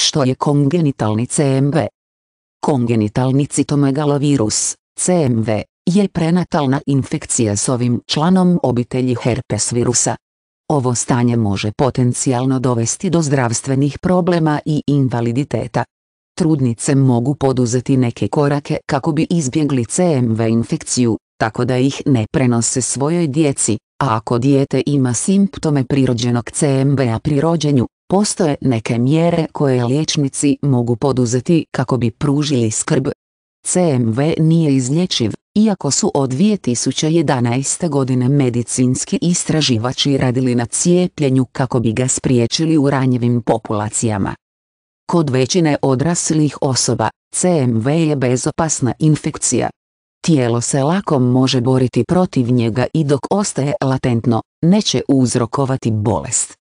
što je kongenitalni CMV. Kongenitalni citomegalovirus, CMV, je prenatalna infekcija s ovim članom obitelji herpes virusa. Ovo stanje može potencijalno dovesti do zdravstvenih problema i invaliditeta. Trudnice mogu poduzeti neke korake kako bi izbjegli CMV infekciju, tako da ih ne prenose svojoj djeci, a ako dijete ima simptome prirođenog CMV-a pri rođenju, Postoje neke mjere koje liječnici mogu poduzeti kako bi pružili skrb. CMV nije izlječiv, iako su od 2011. godine medicinski istraživači radili na cijepljenju kako bi ga spriječili u ranjivim populacijama. Kod većine odraslih osoba, CMV je bezopasna infekcija. Tijelo se lako može boriti protiv njega i dok ostaje latentno, neće uzrokovati bolest.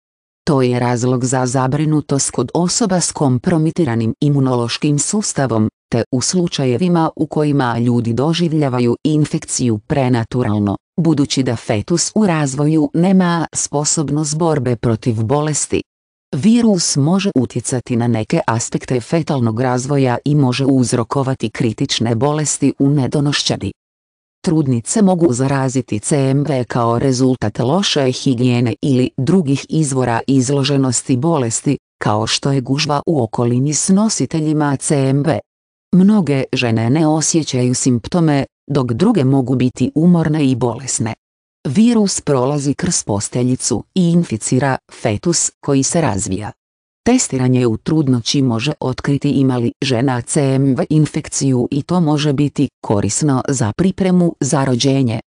To je razlog za zabrinutost kod osoba s kompromitiranim imunološkim sustavom, te u slučajevima u kojima ljudi doživljavaju infekciju prenaturalno, budući da fetus u razvoju nema sposobnost borbe protiv bolesti. Virus može utjecati na neke aspekte fetalnog razvoja i može uzrokovati kritične bolesti u nedonošćadi trudnice mogu zaraziti CMV kao rezultat loše higijene ili drugih izvora izloženosti bolesti, kao što je gužva u okolini s nositeljima CMV. Mnoge žene ne osjećaju simptome, dok druge mogu biti umorne i bolesne. Virus prolazi kroz posteljicu i inficira fetus koji se razvija. Testiranje u trudnoći može otkriti imali žena CMV infekciju i to može biti korisno za pripremu za rođenje.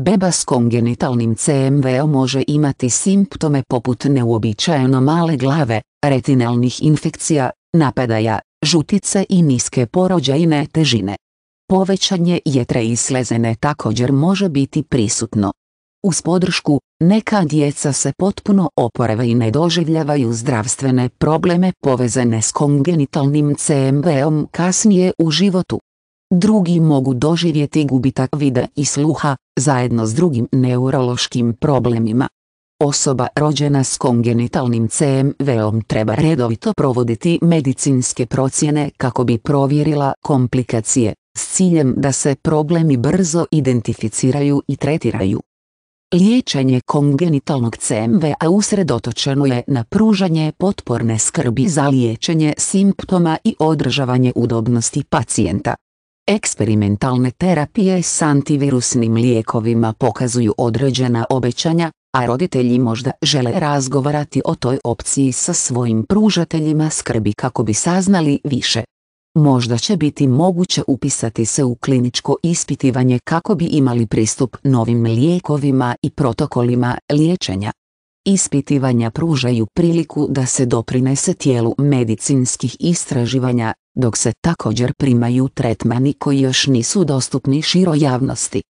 Beba s kongenitalnim CMV može imati simptome poput neuobičajeno male glave, retinalnih infekcija, napadaja, žutice i niske porođajne težine. Povećanje jetre i slezene također može biti prisutno. Uz podršku, neka djeca se potpuno oporave i ne doživljavaju zdravstvene probleme povezane s kongenitalnim CMB-om kasnije u životu. Drugi mogu doživjeti gubitak vida i sluha, zajedno s drugim neurološkim problemima. Osoba rođena s kongenitalnim CMV-om treba redovito provoditi medicinske procjene kako bi provjerila komplikacije, s ciljem da se problemi brzo identificiraju i tretiraju. Liječenje kongenitalnog CMV-a usredotočeno je na pružanje potporne skrbi za liječenje simptoma i održavanje udobnosti pacijenta. Eksperimentalne terapije s antivirusnim lijekovima pokazuju određena obećanja, a roditelji možda žele razgovarati o toj opciji sa svojim pružateljima skrbi kako bi saznali više možda će biti moguće upisati se u kliničko ispitivanje kako bi imali pristup novim lijekovima i protokolima liječenja. Ispitivanja pružaju priliku da se doprinese tijelu medicinskih istraživanja, dok se također primaju tretmani koji još nisu dostupni široj javnosti.